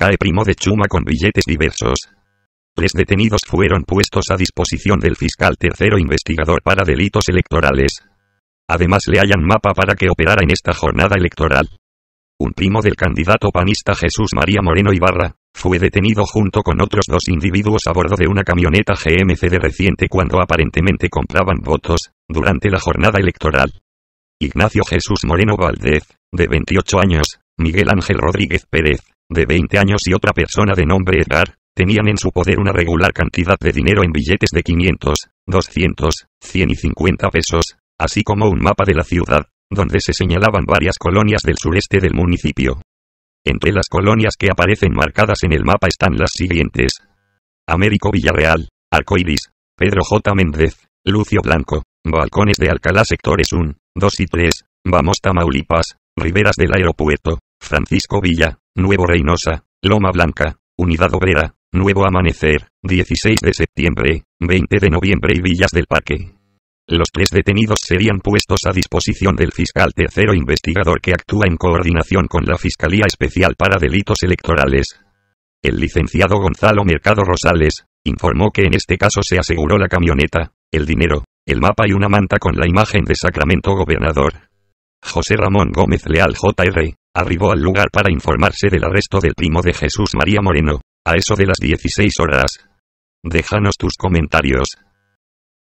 Cae primo de Chuma con billetes diversos. Tres detenidos fueron puestos a disposición del fiscal tercero investigador para delitos electorales. Además le hallan mapa para que operara en esta jornada electoral. Un primo del candidato panista Jesús María Moreno Ibarra, fue detenido junto con otros dos individuos a bordo de una camioneta GMC de reciente cuando aparentemente compraban votos, durante la jornada electoral. Ignacio Jesús Moreno Valdez, de 28 años, Miguel Ángel Rodríguez Pérez, de 20 años y otra persona de nombre Edgar, tenían en su poder una regular cantidad de dinero en billetes de 500, 200, 150 pesos, así como un mapa de la ciudad, donde se señalaban varias colonias del sureste del municipio. Entre las colonias que aparecen marcadas en el mapa están las siguientes. Américo Villarreal, Arcoiris, Pedro J. Méndez, Lucio Blanco, Balcones de Alcalá Sectores 1, 2 y 3, Vamos Tamaulipas, Riberas del Aeropuerto, Francisco Villa, Nuevo Reynosa, Loma Blanca, Unidad Obrera, Nuevo Amanecer, 16 de septiembre, 20 de noviembre y Villas del Parque. Los tres detenidos serían puestos a disposición del fiscal tercero investigador que actúa en coordinación con la Fiscalía Especial para Delitos Electorales. El licenciado Gonzalo Mercado Rosales, informó que en este caso se aseguró la camioneta, el dinero, el mapa y una manta con la imagen de Sacramento Gobernador. José Ramón Gómez Leal JR, arribó al lugar para informarse del arresto del primo de Jesús María Moreno, a eso de las 16 horas. Déjanos tus comentarios.